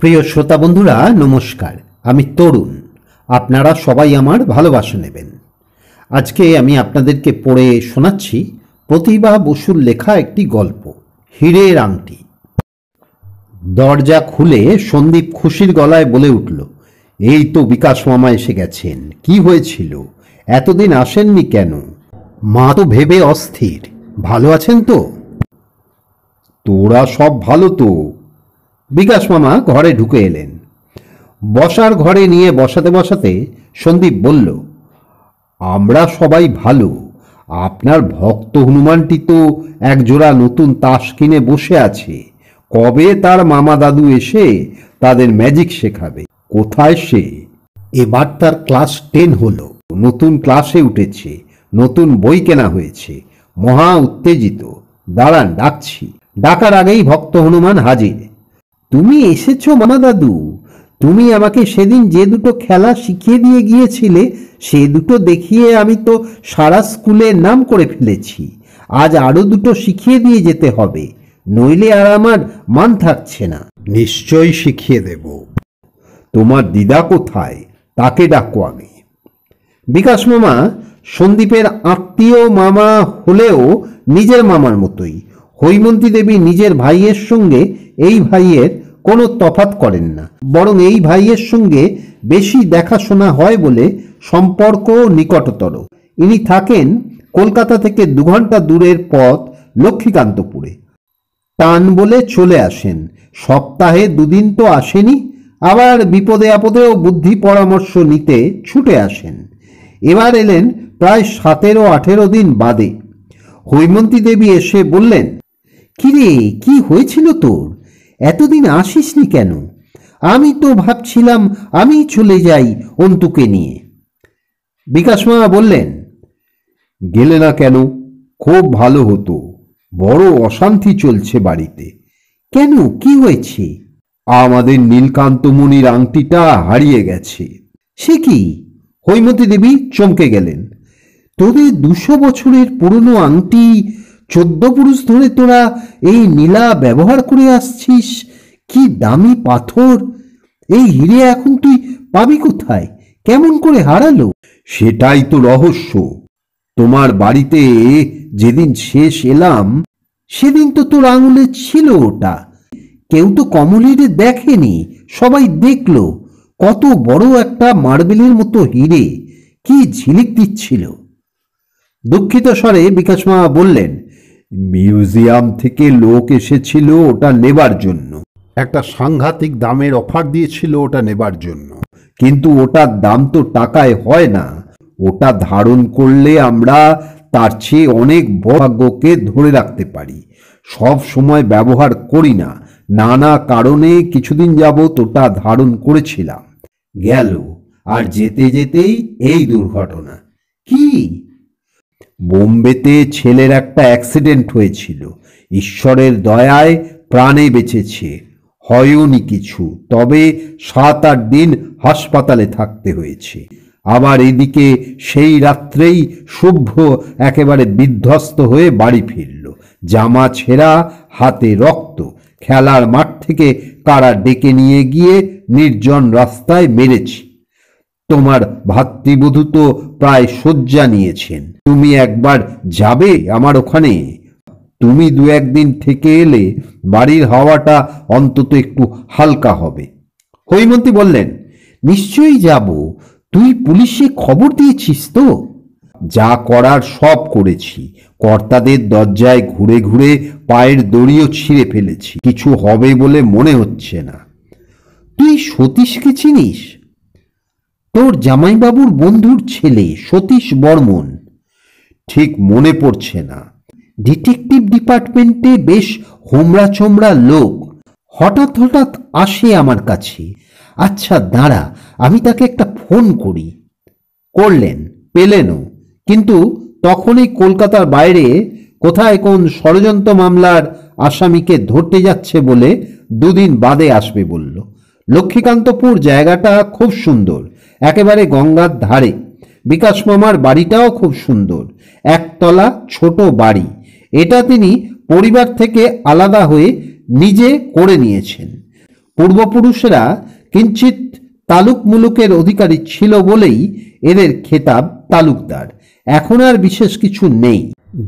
প্রিয় শ্রোতা বন্ধুরা নমস্কার আমি তরুণ আপনারা সবাই আমার ভালোবাসা নেবেন আজকে আমি আপনাদেরকে পড়ে শোনাচ্ছি প্রতিভা বসুর লেখা একটি গল্প হিরের আংটি দরজা খুলে সন্দীপ খুশির গলায় বলে উঠল এই তো বিকাশ মামা এসে গেছেন কি হয়েছিল এতদিন আসেননি কেন মা তো ভেবে অস্থির ভালো আছেন তো তোরা সব ভালো তো বিকাশ মামা ঘরে ঢুকে এলেন বসার ঘরে নিয়ে বসাতে বসাতে সন্দীপ বলল আমরা সবাই ভালো আপনার ভক্ত হনুমানটি তো একজোড়া নতুন তাস কিনে বসে আছে কবে তার মামা দাদু এসে তাদের ম্যাজিক শেখাবে কোথায় সে এবার তার ক্লাস টেন হলো নতুন ক্লাসে উঠেছে নতুন বই কেনা হয়েছে মহা উত্তেজিত দাঁড়ান ডাকছি ডাকার আগেই ভক্ত হনুমান হাজির তুমি এসেছো মামা দাদু তুমি আমাকে সেদিন যে দুটো খেলা শিখিয়ে দিয়ে গিয়েছিলে সে দুটো দেখিয়ে আমি তো সারা স্কুলে নাম করে ফেলেছি আজ আরও দুটো শিখিয়ে দিয়ে যেতে হবে নইলে আর আমার মান থাকছে না নিশ্চয়ই শিখিয়ে দেব তোমার দিদা কোথায় তাকে ডাকো আমি বিকাশ মামা সন্দীপের আত্মীয় মামা হলেও নিজের মামার মতোই হৈমন্তী দেবী নিজের ভাইয়ের সঙ্গে এই ভাইয়ের কোনো তফাত করেন না বরং এই ভাইয়ের সঙ্গে বেশি দেখাশোনা হয় বলে সম্পর্ক নিকটতর ইনি থাকেন কলকাতা থেকে দু ঘন্টা দূরের পথ লক্ষ্মীকান্তপুরে টান বলে চলে আসেন সপ্তাহে দুদিন তো আসেনি আবার বিপদে আপদেও বুদ্ধি পরামর্শ নিতে ছুটে আসেন এবার এলেন প্রায় সাতেরো আঠেরো দিন বাদে হৈমন্তী দেবী এসে বললেন কিরে কি হয়েছিল তোর এতদিন আসিসনি কেন আমি তো ভাবছিলাম আমি চলে যাই অন্তুকে নিয়ে বিকাশ মা বললেন গেলে না কেন খুব ভালো হতো বড় অশান্তি চলছে বাড়িতে কেন কি হয়েছে আমাদের নীলকান্তমণির আংটিটা হারিয়ে গেছে সে কি হৈমতী দেবী চমকে গেলেন তোদের দুশো বছরের পুরনো আংটি চোদ্দ পুরুষ ধরে তোরা এই নীলা ব্যবহার করে আসছিস কি দামি পাথর এই হিরে এখন তুই পাবি কোথায় কেমন করে হারালো সেটাই তো রহস্য তোমার বাড়িতে যেদিন শেষ এলাম সেদিন তো তোর আঙুলে ছিল ওটা কেউ তো কমলিরে দেখেনি সবাই দেখলো কত বড় একটা মার্বেলের মতো হিরে কি ঝিলিক দিচ্ছিল দুঃখিত স্বরে বিকাশমা বললেন মিউজিয়াম থেকে লোক এসেছিল ওটা নেবার জন্য একটা সাংঘাতিক দামের অফার দিয়েছিল ওটা নেবার জন্য কিন্তু ওটার দাম তো টাকায় হয় না ওটা ধারণ করলে আমরা তার চেয়ে অনেক বড়ভাগ্যকে ধরে রাখতে পারি সব সময় ব্যবহার করি না নানা কারণে কিছুদিন যাব ওটা ধারণ করেছিলাম গেল আর যেতে যেতেই এই দুর্ঘটনা কি বোম্বেতে ছেলের একটা অ্যাক্সিডেন্ট হয়েছিল ঈশ্বরের দয়ায় প্রাণে বেঁচেছে হয়নি কিছু তবে সাত আট দিন হাসপাতালে থাকতে হয়েছে আবার এদিকে সেই রাত্রেই শুভ্র একেবারে বিধ্বস্ত হয়ে বাড়ি ফিরল জামা ছেঁড়া হাতে রক্ত খেলার মাঠ থেকে কারা ডেকে নিয়ে গিয়ে নির্জন রাস্তায় মেরেছি তোমার ভাতৃবধূ তো প্রায় শয্যা নিয়েছেন তুমি একবার যাবে আমার ওখানে তুমি দু একদিন থেকে এলে বাড়ির হাওয়াটা অন্তত একটু হালকা হবে হৈমন্তী বললেন নিশ্চয়ই যাব তুই পুলিশে খবর দিয়েছিস তো যা করার সব করেছি কর্তাদের দরজায় ঘুরে ঘুরে পায়ের দড়িও ছিঁড়ে ফেলেছি কিছু হবে বলে মনে হচ্ছে না তুই সতীশকে চিনিস তোর জামাইবাবুর বন্ধুর ছেলে সতীশ বর্মন ঠিক মনে পড়ছে না ডিটেকটিভ ডিপার্টমেন্টে বেশ হোমরা চোমরা লোক হঠাৎ হঠাৎ আসে আমার কাছে আচ্ছা দাঁড়া আমি তাকে একটা ফোন করি করলেন পেলেনও কিন্তু তখনই কলকাতার বাইরে কোথায় কোন ষড়যন্ত্র মামলার আসামিকে ধরতে যাচ্ছে বলে দুদিন বাদে আসবে বলল লক্ষ্মীকান্তপুর জায়গাটা খুব সুন্দর একেবারে গঙ্গার ধারে বিকাশ মামার বাড়িটাও খুব সুন্দর একতলা ছোট বাড়ি এটা তিনি পরিবার থেকে আলাদা হয়ে নিজে করে নিয়েছেন পূর্বপুরুষেরা কিঞ্চিত তালুক মুলুকের অধিকারী ছিল বলেই এদের খেতাব তালুকদার এখন আর বিশেষ কিছু নেই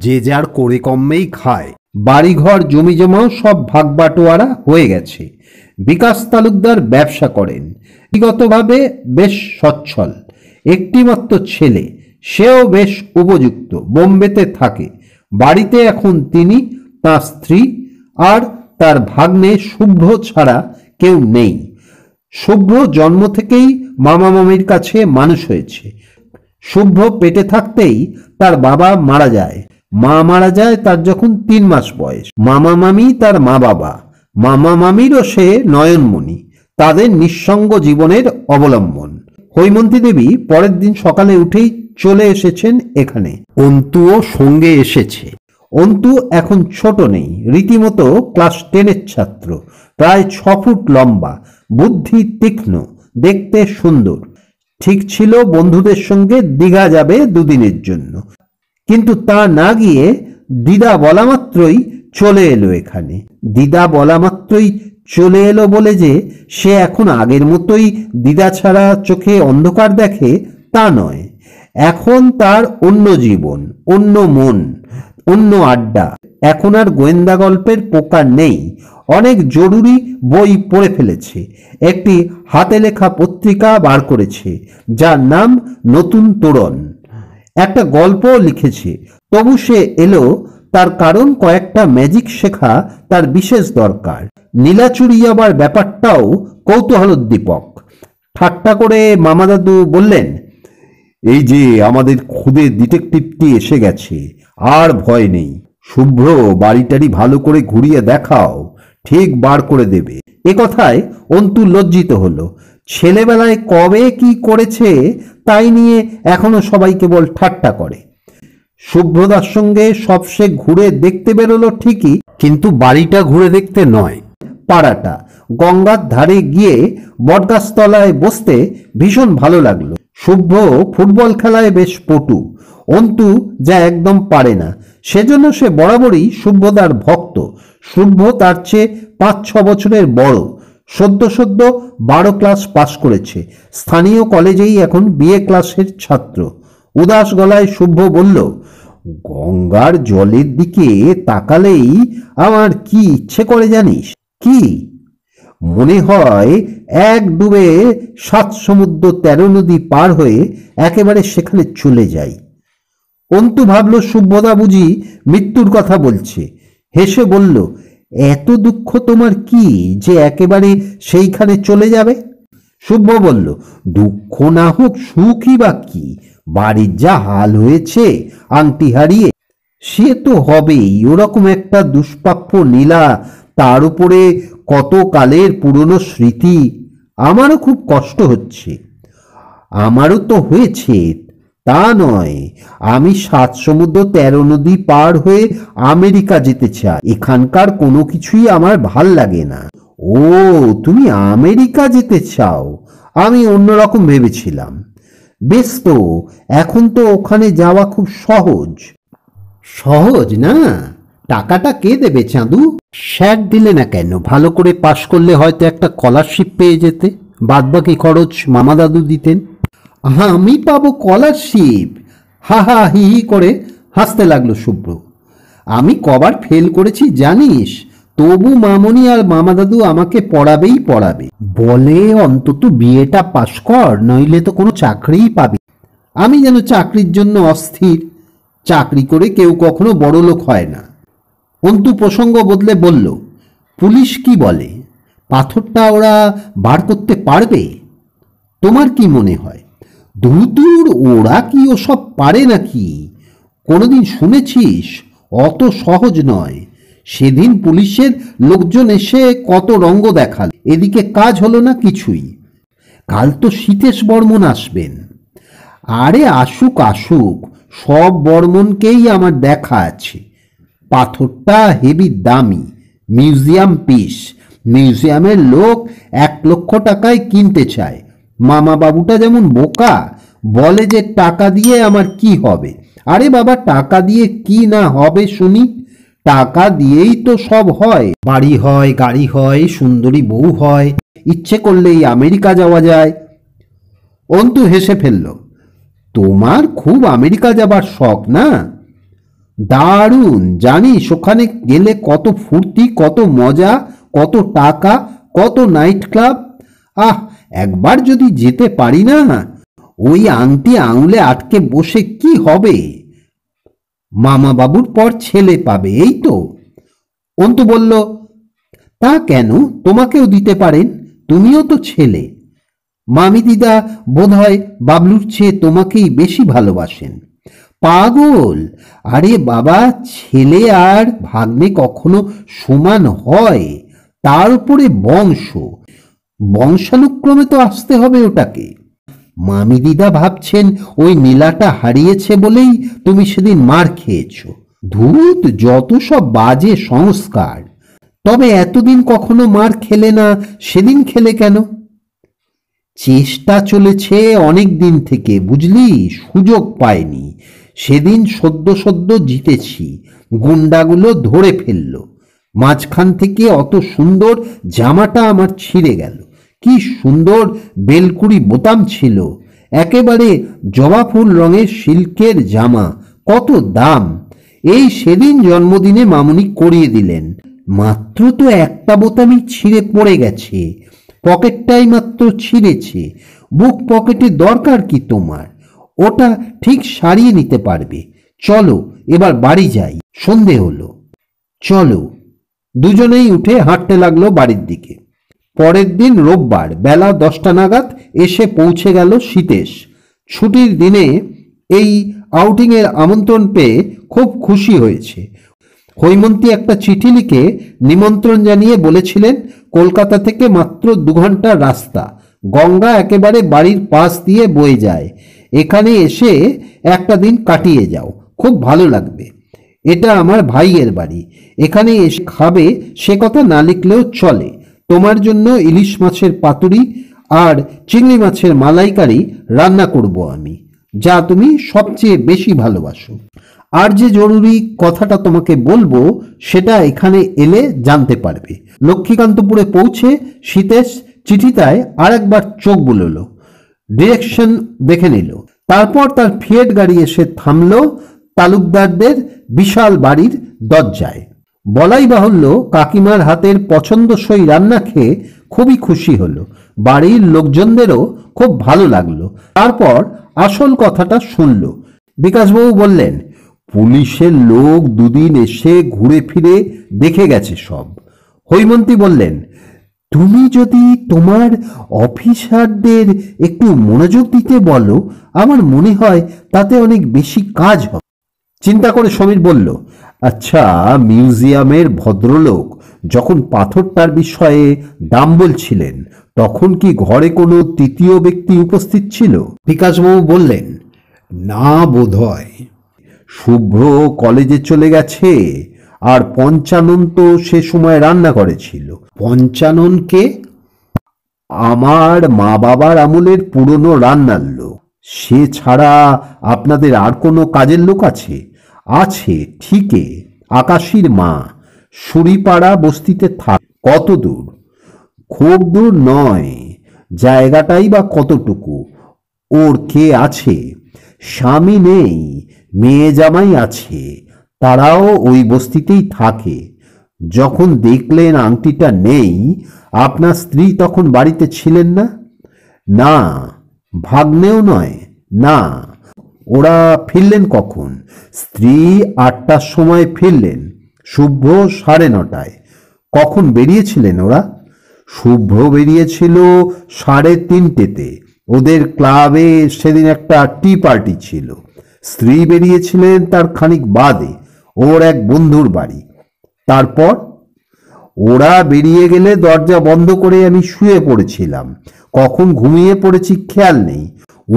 যে যার করে কমেই খায় বাড়িঘর জমি জমাও সব ভাগবাটোয়ারা হয়ে গেছে বিকাশ তালুকদার ব্যবসা করেন ব্যক্তিগতভাবে বেশ সচ্ছল একটিমাত্র ছেলে সেও বেশ উপযুক্ত বোম্বেতে থাকে বাড়িতে এখন তিনি তাঁর স্ত্রী আর তার ভাগ্নে শুভ্র ছাড়া কেউ নেই শুভ্র জন্ম থেকেই মামা মামির কাছে মানুষ হয়েছে শুভ্র পেটে থাকতেই তার বাবা মারা যায় মা মারা যায় তার যখন তিন মাস বয়স মামা মামি তার মা বাবা মামা মামিরও সে নয়নমণি তাদের নিঃসঙ্গ জীবনের অবলম্বন হৈমন্তী দেবী পরের দিন সকালে উঠেই চলে এসেছেন এখানে অন্তুও সঙ্গে এসেছে অন্তু এখন ছোট নেই রীতিমতো ক্লাস টেনের ছাত্র প্রায় ছ ফুট লম্বা বুদ্ধি তীক্ষ্ণ দেখতে সুন্দর ঠিক ছিল বন্ধুদের সঙ্গে দীঘা যাবে দুদিনের জন্য কিন্তু তা না গিয়ে দিদা বলা মাত্রই চলে এলো এখানে দিদা বলা মাত্রই চলে এলো বলে যে সে এখন আগের মতোই দিদা ছাড়া চোখে অন্ধকার দেখে তা নয় এখন তার অন্য জীবন অন্য মন অন্য আড্ডা এখন আর গোয়েন্দা গল্পের পোকা নেই অনেক জরুরি বই পড়ে ফেলেছে একটি হাতে লেখা পত্রিকা বার করেছে যার নাম নতুন তোরণ একটা গল্প লিখেছে তবু সে এলো তার কারণ কয়েকটা ম্যাজিক শেখা তার বিশেষ দরকার নীলাচুরি আবার ব্যাপারটাও কৌতূহলোদ্দীপক ঠাট্টা করে মামা দাদু বললেন এই যে আমাদের খুদে ডিটেকটিভটি এসে গেছে আর ভয় নেই শুভ্র বাড়িটারি ভালো করে ঘুরিয়ে দেখাও ঠিক বার করে দেবে এ কথায় অন্তু লজ্জিত হলো ছেলেবেলায় কবে কি করেছে তাই নিয়ে এখনো সবাই কেবল ঠাট্টা করে শুভ্রদার সঙ্গে সবসে ঘুরে দেখতে বেরোলো ঠিকই কিন্তু বাড়িটা ঘুরে দেখতে নয় পাড়াটা গঙ্গার ধারে গিয়ে বটগাছতলায় বসতে ভীষণ ভালো লাগলো শুভ্র ফুটবল খেলায় বেশ পটু অন্তু যা একদম পারে না সেজন্য সে বরাবরই শুভ্রদার ভক্ত শুভ্র তার চেয়ে পাঁচ ছ বছরের বড় সদ্য সদ্য বারো ক্লাস পাশ করেছে স্থানীয় কলেজেই এখন বিএ ক্লাসের ছাত্র উদাস গলায় শুভ্য বলল গঙ্গার জলের দিকে তাকালেই আমার কি ইচ্ছে করে জানিস কি মনে হয় এক ডুবে সাত সমুদ্র তেরো নদী পার হয়ে একেবারে সেখানে চলে যাই অন্তু ভাবল সুভ্যদা বুঝি মৃত্যুর কথা বলছে হেসে বলল এত দুঃখ তোমার কি যে একেবারে সেইখানে চলে যাবে সুভ্য বলল দুঃখ না হোক সুখই বা কি বাড়ির যা হাল হয়েছে আংটি হারিয়ে সে তো হবেই ওরকম একটা দুষ্প্রাপ্য নীলা তার উপরে কত কালের পুরনো স্মৃতি আমারও খুব কষ্ট হচ্ছে আমারও তো হয়েছে তা নয় আমি সাত সমুদ্র তেরো নদী পার হয়ে আমেরিকা যেতে চাই এখানকার কোনো কিছুই আমার ভাল লাগে না ও তুমি আমেরিকা যেতে চাও আমি অন্যরকম ভেবেছিলাম বেশ তো এখন তো ওখানে যাওয়া খুব সহজ সহজ না টাকাটা কে দেবে চাঁদু স্যার দিলে না কেন ভালো করে পাশ করলে হয়তো একটা স্কলারশিপ পেয়ে যেতে বাদবাকি খরচ মামা দাদু দিতেন আমি পাবো স্কলারশিপ হা হা হি হি করে হাসতে লাগলো শুভ্র আমি কবার ফেল করেছি জানিস তবু মামনি আর মামা দাদু আমাকে পড়াবেই পড়াবে বলে অন্তত বিয়েটা পাশ কর নইলে তো কোনো চাকরিই পাবে আমি যেন চাকরির জন্য অস্থির চাকরি করে কেউ কখনো বড় লোক হয় না অন্তু প্রসঙ্গ বদলে বলল পুলিশ কি বলে পাথরটা ওরা বার করতে পারবে তোমার কি মনে হয় দুদূর ওরা কি ওসব পারে নাকি কোনোদিন শুনেছিস অত সহজ নয় সেদিন পুলিশের লোকজন এসে কত রঙ্গ দেখাল এদিকে কাজ হলো না কিছুই কাল তো শীতেশ বর্মন আসবেন আরে আসুক আসুক সব বর্মনকেই আমার দেখা আছে পাথরটা হেভি দামি মিউজিয়াম পিস মিউজিয়ামের লোক এক লক্ষ টাকায় কিনতে চায় মামা বাবুটা যেমন বোকা বলে যে টাকা দিয়ে আমার কি হবে আরে বাবা টাকা দিয়ে কি না হবে শুনি টাকা দিয়েই তো সব হয় বাড়ি হয় গাড়ি হয় সুন্দরী বউ হয় ইচ্ছে করলেই আমেরিকা যাওয়া যায় অন্তু হেসে ফেলল তোমার খুব আমেরিকা যাবার শখ না দারুণ জানিস ওখানে গেলে কত ফুর্তি কত মজা কত টাকা কত নাইট ক্লাব আহ একবার যদি যেতে পারি না ওই আংটি আঙুলে আটকে বসে কি হবে মামা বাবুর পর ছেলে পাবে এই তো অন্তু বলল তা কেন তোমাকেও দিতে পারেন তুমিও তো ছেলে মামি দিদা বোধ হয় বাবলুর চেয়ে তোমাকেই বেশি ভালোবাসেন পাগল আরে বাবা ছেলে আর ভাগ্নে কখনো সমান হয় তার উপরে বংশ বংশানুক্রমে তো আসতে হবে ওটাকে মামি দিদা ভাবছেন ওই নীলাটা হারিয়েছে বলেই তুমি সেদিন মার খেয়েছ ধূত যত সব বাজে সংস্কার তবে এতদিন কখনো মার খেলে না সেদিন খেলে কেন চেষ্টা চলেছে অনেক দিন থেকে বুঝলি সুযোগ পায়নি সেদিন সদ্য সদ্য জিতেছি গুন্ডাগুলো ধরে ফেলল মাঝখান থেকে অত সুন্দর জামাটা আমার ছিঁড়ে গেল কি সুন্দর বেলকুড়ি বোতাম ছিল একেবারে জবা ফুল রঙের সিল্কের জামা কত দাম এই সেদিন জন্মদিনে মামুনি করিয়ে দিলেন মাত্র তো একটা বোতামই ছিঁড়ে পড়ে গেছে পকেটটাই মাত্র ছিঁড়েছে বুক পকেটে দরকার কি তোমার ওটা ঠিক সারিয়ে নিতে পারবে চলো এবার বাড়ি যাই সন্ধে হলো চলো দুজনেই উঠে হাঁটতে লাগলো বাড়ির দিকে পরের দিন রোববার বেলা দশটা নাগাদ এসে পৌঁছে গেল শীতেশ ছুটির দিনে এই আউটিংয়ের আমন্ত্রণ পেয়ে খুব খুশি হয়েছে হৈমন্তী একটা চিঠি লিখে নিমন্ত্রণ জানিয়ে বলেছিলেন কলকাতা থেকে মাত্র দু ঘন্টার রাস্তা গঙ্গা একেবারে বাড়ির পাশ দিয়ে বয়ে যায় এখানে এসে একটা দিন কাটিয়ে যাও খুব ভালো লাগবে এটা আমার ভাইয়ের বাড়ি এখানে এসে খাবে সে কথা না লিখলেও চলে তোমার জন্য ইলিশ মাছের পাতুরি আর চিংড়ি মাছের মালাইকারি রান্না করব আমি যা তুমি সবচেয়ে বেশি ভালোবাসো আর যে জরুরি কথাটা তোমাকে বলবো সেটা এখানে এলে জানতে পারবে লক্ষ্মীকান্তপুরে পৌঁছে শীতেশ চিঠিটায় আরেকবার চোখ বুলল ডিরেকশন দেখে নিল তারপর তার ফিয়েট গাড়ি এসে থামল তালুকদারদের বিশাল বাড়ির দরজায় বলাই বাহুল্য কাকিমার হাতের পছন্দসই রান্না খেয়ে খুবই খুশি হলো বাড়ির লোকজনদেরও খুব ভালো লাগলো তারপর আসল কথাটা শুনল বিকাশবাবু বললেন পুলিশের লোক দুদিন এসে ঘুরে ফিরে দেখে গেছে সব হৈমন্তী বললেন তুমি যদি তোমার অফিসারদের একটু মনোযোগ দিতে বলো আমার মনে হয় তাতে অনেক বেশি কাজ হবে চিন্তা করে সমীর বলল আচ্ছা মিউজিয়ামের ভদ্রলোক যখন পাথরটার বিষয়ে দাম বলছিলেন তখন কি ঘরে কোনো তৃতীয় ব্যক্তি উপস্থিত ছিল বিকাশবাবু বললেন না বোধ হয় শুভ্র কলেজে চলে গেছে আর পঞ্চানন তো সে সময় রান্না করেছিল পঞ্চাননকে আমার মা বাবার আমলের পুরনো রান্নার লোক সে ছাড়া আপনাদের আর কোনো কাজের লোক আছে আছে ঠিকে আকাশীর মা সুরিপাড়া বস্তিতে থাক কত দূর খুব দূর নয় জায়গাটাই বা কতটুকু ওর কে আছে স্বামী নেই মেয়ে জামাই আছে তারাও ওই বস্তিতেই থাকে যখন দেখলেন আংটিটা নেই আপনার স্ত্রী তখন বাড়িতে ছিলেন না না ভাগ্নেও নয় না ওরা ফিরলেন কখন স্ত্রী আটটার সময় ফিরলেন শুভ্র সাড়ে নটায় কখন বেরিয়েছিলেন ওরা শুভ্র বেরিয়েছিল সাড়ে তিনটেতে ওদের ক্লাবে সেদিন একটা টি পার্টি ছিল স্ত্রী বেরিয়েছিলেন তার খানিক বাদে ওর এক বন্ধুর বাড়ি তারপর ওরা বেরিয়ে গেলে দরজা বন্ধ করে আমি শুয়ে পড়েছিলাম কখন ঘুমিয়ে পড়েছি খেয়াল নেই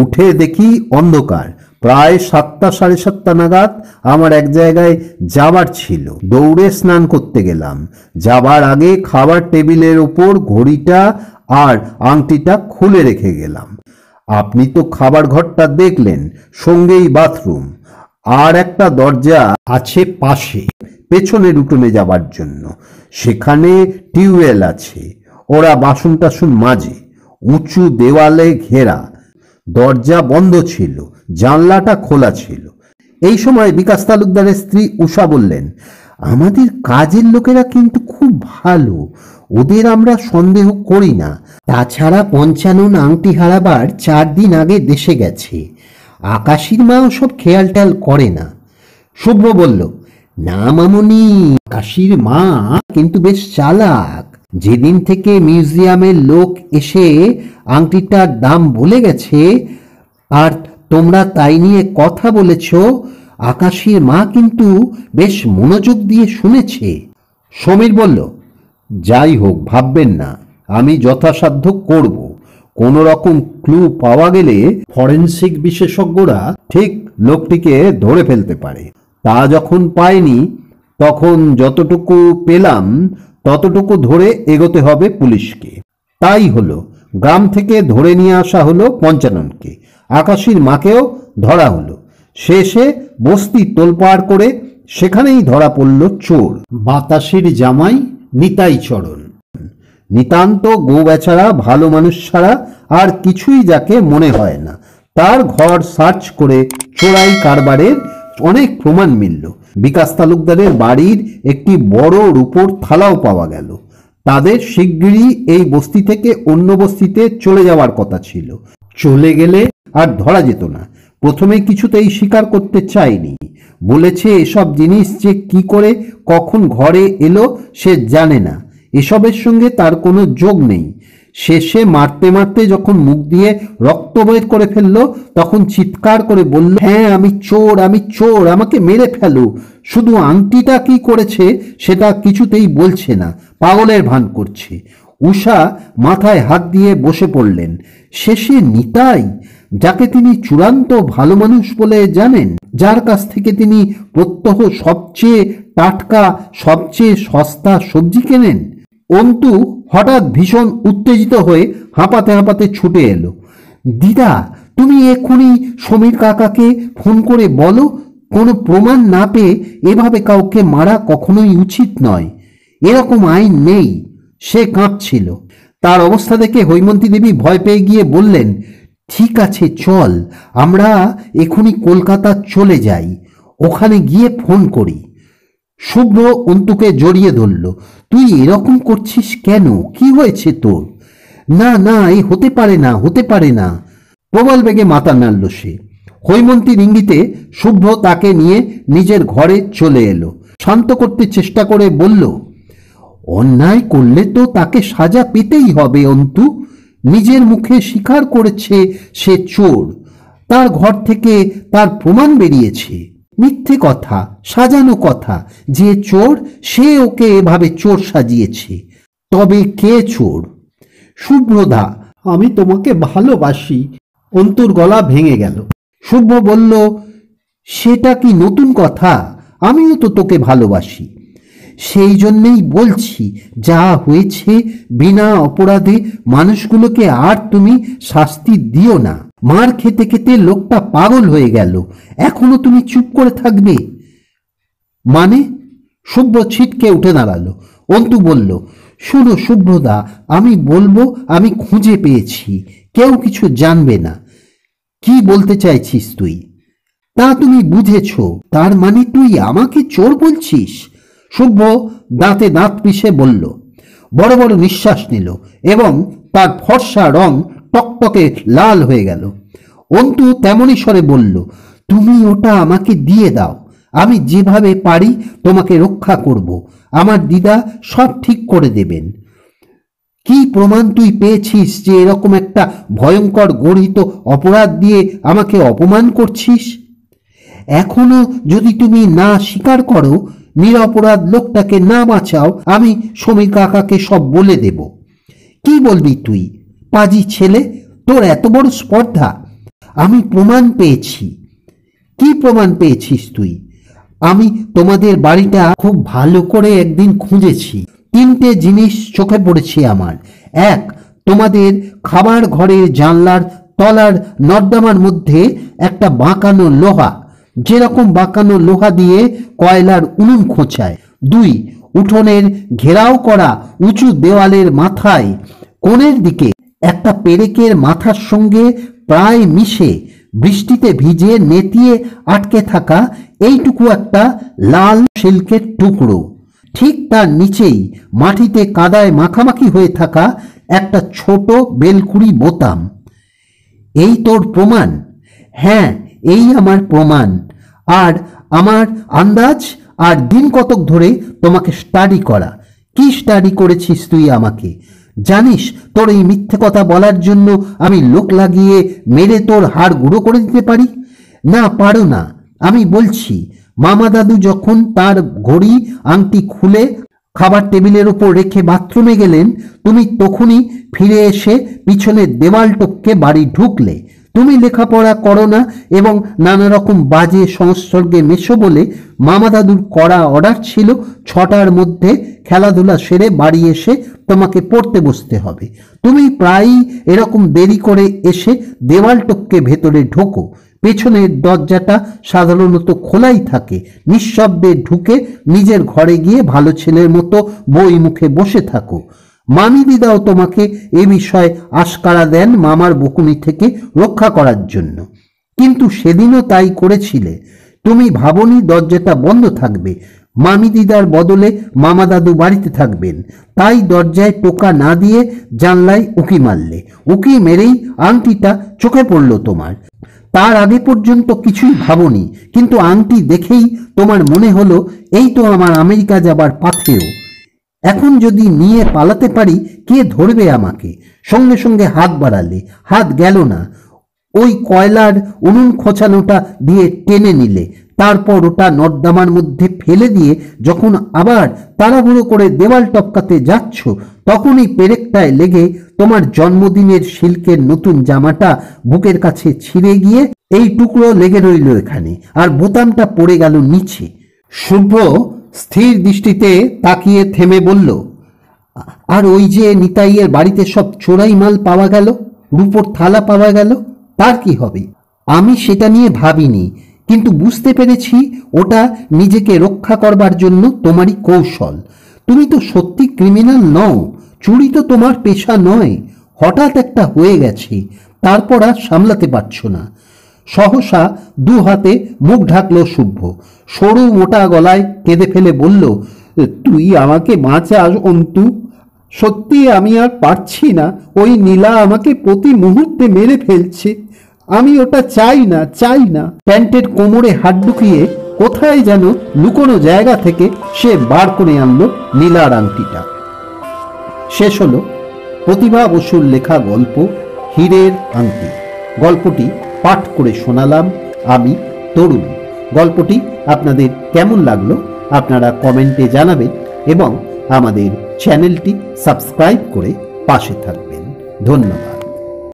উঠে দেখি অন্ধকার প্রায় সাতটা সাড়ে সাতটা নাগাদ আমার এক জায়গায় যাবার ছিল দৌড়ে স্নান করতে গেলাম যাবার আগে খাবার টেবিলের ওপর ঘড়িটা আর আংটিটা খুলে রেখে গেলাম আপনি তো খাবার ঘরটা দেখলেন সঙ্গেই বাথরুম আর একটা দরজা আছে পাশে পেছনে উঠোনে যাবার জন্য সেখানে টিউবওয়েল আছে ওরা বাসন টাসন মাঝে উঁচু দেওয়ালে ঘেরা দরজা বন্ধ ছিল জানলাটা খোলা ছিল এই সময় বিকাশ তালুকদারের স্ত্রী উষা বললেন আমাদের কাজের লোকেরা কিন্তু খুব ভালো ওদের আমরা সন্দেহ করি না তাছাড়া পঞ্চানন আংটি হারাবার চার দিন আগে দেশে গেছে আকাশির মাও সব খেয়ালটাল করে না শুভ্র বলল না মামনি আকাশির মা কিন্তু বেশ চালাক যেদিন থেকে মিউজিয়ামের লোক এসে আংটিটার দাম বলে গেছে আর তোমরা তাই নিয়ে কথা বলেছ আকাশের মা কিন্তু বেশ মনোযোগ দিয়ে শুনেছে সমীর বলল যাই হোক ভাববেন না আমি যথাসাধ্য করব কোনো রকম ক্লু পাওয়া গেলে ফরেন্সিক বিশেষজ্ঞরা ঠিক লোকটিকে ধরে ফেলতে পারে তা যখন পায়নি তখন যতটুকু পেলাম ততটুকু ধরে এগোতে হবে পুলিশকে তাই হলো গ্রাম থেকে ধরে নিয়ে আসা হলো পঞ্চাননকে আকাশীর মাকেও ধরা হলো শেষে বস্তি তোলপাড় করে সেখানেই ধরা পড়ল চোর বাতাসের জামাই নিতাই চরণ নিতান্ত গোবেচারা ভালো মানুষ ছাড়া আর কিছুই যাকে মনে হয় না তার ঘর সার্চ করে চোরাই কারবারের অনেক প্রমাণ মিলল বিকাশ তালুকদারের বাড়ির একটি বড় রূপোর থালাও পাওয়া গেল তাদের শিগগিরই এই বস্তি থেকে অন্য বস্তিতে চলে যাওয়ার কথা ছিল চলে গেলে আর ধরা যেত না প্রথমে কিছুতেই স্বীকার করতে চায়নি বলেছে এসব জিনিস যে কি করে কখন ঘরে এলো সে জানে না এসবের সঙ্গে তার কোনো যোগ নেই শেষে মারতে মারতে যখন মুখ দিয়ে রক্ত বের করে ফেলল তখন চিৎকার করে বলল হ্যাঁ আমি চোর আমি চোর আমাকে মেরে ফেলো শুধু আংটিটা কি করেছে সেটা কিছুতেই বলছে না পাগলের ভান করছে উষা মাথায় হাত দিয়ে বসে পড়লেন শেষে নিতাই যাকে তিনি চূড়ান্ত ভালো মানুষ বলে জানেন যার কাছ থেকে তিনি প্রত্যহ সবচেয়ে টাটকা সবচেয়ে সস্তা সবজি কেনেন অন্তু হঠাৎ ভীষণ উত্তেজিত হয়ে হাঁপাতে হাঁপাতে ছুটে এলো দিদা তুমি এক্ষুনি সমীর কাকাকে ফোন করে বলো কোনো প্রমাণ না পেয়ে এভাবে কাউকে মারা কখনোই উচিত নয় এরকম আইন নেই সে কাঁপছিল তার অবস্থা দেখে হৈমন্তী দেবী ভয় পেয়ে গিয়ে বললেন ঠিক আছে চল আমরা এখনই কলকাতা চলে যাই ওখানে গিয়ে ফোন করি শুভ্র অন্তুকে জড়িয়ে ধরল তুই এরকম করছিস কেন কি হয়েছে তোর না না এই হতে পারে না হতে পারে না প্রবল বেগে মাথা নাড়ল সে হৈমন্তীর ইঙ্গিতে শুভ্র তাকে নিয়ে নিজের ঘরে চলে এলো শান্ত করতে চেষ্টা করে বলল অন্যায় করলে তো তাকে সাজা পেতেই হবে অন্তু নিজের মুখে স্বীকার করেছে সে চোর তার ঘর থেকে তার প্রমাণ বেরিয়েছে মিথ্যে কথা সাজানো কথা যে চোর সে ওকে এভাবে চোর সাজিয়েছে তবে কে চোর শুভ্রদা আমি তোমাকে ভালোবাসি অন্তর গলা ভেঙে গেল শুভ্র বলল সেটা কি নতুন কথা আমিও তো তোকে ভালোবাসি সেই জন্যেই বলছি যা হয়েছে বিনা অপরাধে মানুষগুলোকে আর তুমি শাস্তি দিও না মার খেতে খেতে লোকটা পাগল হয়ে গেল এখনো তুমি চুপ করে থাকবে মানে শুভ্র ছিটকে উঠে দাঁড়ালো অন্তু বলল শোনো শুভ্রদা আমি বলবো আমি খুঁজে পেয়েছি কেউ কিছু জানবে না কি বলতে চাইছিস তুই তা তুমি বুঝেছ তার মানে তুই আমাকে চোর বলছিস শুভ্র দাঁতে দাঁত পিষে বলল বড় বড় নিঃশ্বাস নিল এবং তার ফর্সা রং টকটকে লাল হয়ে গেল অন্তু তেমনই স্বরে বলল তুমি ওটা আমাকে দিয়ে দাও আমি যেভাবে পারি তোমাকে রক্ষা করব আমার দিদা সব ঠিক করে দেবেন কি প্রমাণ তুই পেয়েছিস যে এরকম একটা ভয়ঙ্কর গর্হিত অপরাধ দিয়ে আমাকে অপমান করছিস এখনো যদি তুমি না স্বীকার করো নিরপরাধ লোকটাকে না বাঁচাও আমি শ্রমিক কাকাকে সব বলে দেব কি বলবি তুই পাজি ছেলে তোর এত বড় স্পর্ধা আমি প্রমাণ পেয়েছি কি প্রমাণ পেয়েছিস তুই আমি তোমাদের বাড়িটা খুব ভালো করে একদিন খুঁজেছি তিনটে জিনিস চোখে পড়েছে আমার এক তোমাদের খাবার ঘরের জানলার তলার নর্দমার মধ্যে একটা বাঁকানো লোহা যেরকম বাঁকানো লোহা দিয়ে কয়লার উনুন খোঁচায় দুই উঠোনের ঘেরাও করা উঁচু দেওয়ালের মাথায় কোণের দিকে একটা পেরেকের মাথার সঙ্গে প্রায় মিশে বৃষ্টিতে ভিজে নেতিয়ে আটকে থাকা এইটুকু একটা লাল সিল্কের টুকরো ঠিক তার নিচেই মাটিতে কাদায় মাখামাখি হয়ে থাকা একটা ছোট বেলকুড়ি বোতাম এই তোর প্রমাণ হ্যাঁ এই আমার প্রমাণ আর আমার আন্দাজ আর দিন কতক ধরে তোমাকে স্টাডি করা কি স্টাডি করেছিস তুই আমাকে জানিস তোর এই মিথ্যে কথা বলার জন্য আমি লোক লাগিয়ে মেরে তোর হাড় গুঁড়ো করে দিতে পারি না পারো না আমি বলছি মামা দাদু যখন তার ঘড়ি আংটি খুলে খাবার টেবিলের উপর রেখে বাথরুমে গেলেন তুমি তখনই ফিরে এসে পিছনের দেওয়াল টপকে বাড়ি ঢুকলে তুমি লেখাপড়া করো না এবং নানা রকম বাজে সংসর্গে মেশো বলে মামা দাদুর করা অর্ডার ছিল ছটার মধ্যে খেলাধুলা সেরে বাড়ি এসে তোমাকে পড়তে বসতে হবে তুমি প্রায়ই এরকম দেরি করে এসে দেওয়াল টপকে ভেতরে ঢোকো পেছনের দরজাটা সাধারণত খোলাই থাকে নিঃশব্দে ঢুকে নিজের ঘরে গিয়ে ভালো ছেলের মতো বই মুখে বসে থাকো মামি দিদাও তোমাকে এ বিষয়ে আশকারা দেন মামার বকুনি থেকে রক্ষা করার জন্য কিন্তু সেদিনও তাই করেছিলে তুমি ভাবনি দরজাটা বন্ধ থাকবে মামি দিদার বদলে মামা দাদু বাড়িতে থাকবেন তাই দরজায় টোকা না দিয়ে জানলায় উকি মারলে উকি মেরেই আংটিটা চোখে পড়ল তোমার তার আগে পর্যন্ত কিছুই ভাবনি কিন্তু আংটি দেখেই তোমার মনে হলো এই তো আমার আমেরিকা যাবার পাথেও এখন যদি নিয়ে পালাতে পারি কে ধরবে আমাকে সঙ্গে সঙ্গে হাত বাড়ালে হাত গেল না ওই কয়লার উনুন খোঁচানোটা দিয়ে টেনে নিলে তারপর ওটা নর্দামার মধ্যে ফেলে দিয়ে যখন আবার তাড়াহুড়ো করে দেওয়াল টপকাতে যাচ্ছ তখন এই পেরেকটায় লেগে তোমার জন্মদিনের শিল্কের নতুন জামাটা বুকের কাছে ছিঁড়ে গিয়ে এই টুকরো লেগে রইল এখানে আর বোতামটা পড়ে গেল নিচে শুভ্র স্থির দৃষ্টিতে তাকিয়ে থেমে বলল আর ওই যে নিতাইয়ের বাড়িতে সব চোরাই মাল পাওয়া গেল রূপোর থালা পাওয়া গেল তার কি হবে আমি সেটা নিয়ে ভাবিনি কিন্তু বুঝতে পেরেছি ওটা নিজেকে রক্ষা করবার জন্য তোমারই কৌশল তুমি তো সত্যি ক্রিমিনাল নও চুরি তো তোমার পেশা নয় হঠাৎ একটা হয়ে গেছে তারপর আর সামলাতে পারছো না সহসা দু হাতে মুখ ঢাকল শুভ্র সরু মোটা গলায় কেঁদে ফেলে বলল তুই আমাকে বাঁচাস অন্তু সত্যি আমি আর পারছি না ওই নীলা আমাকে প্রতি মুহূর্তে মেরে ফেলছে আমি ওটা চাই না চাই না প্যান্টের কোমরে হাত ঢুকিয়ে কোথায় যেন লুকোনো জায়গা থেকে সে বার করে আনলো নীলার আংটিটা শেষ হলো প্রতিভা বসুর লেখা গল্প হীরের আংটি গল্পটি পাঠ করে শোনালাম আমি তরুণ গল্পটি আপনাদের কেমন লাগলো আপনারা কমেন্টে জানাবেন এবং আমাদের চ্যানেলটি সাবস্ক্রাইব করে পাশে থাকবেন ধন্যবাদ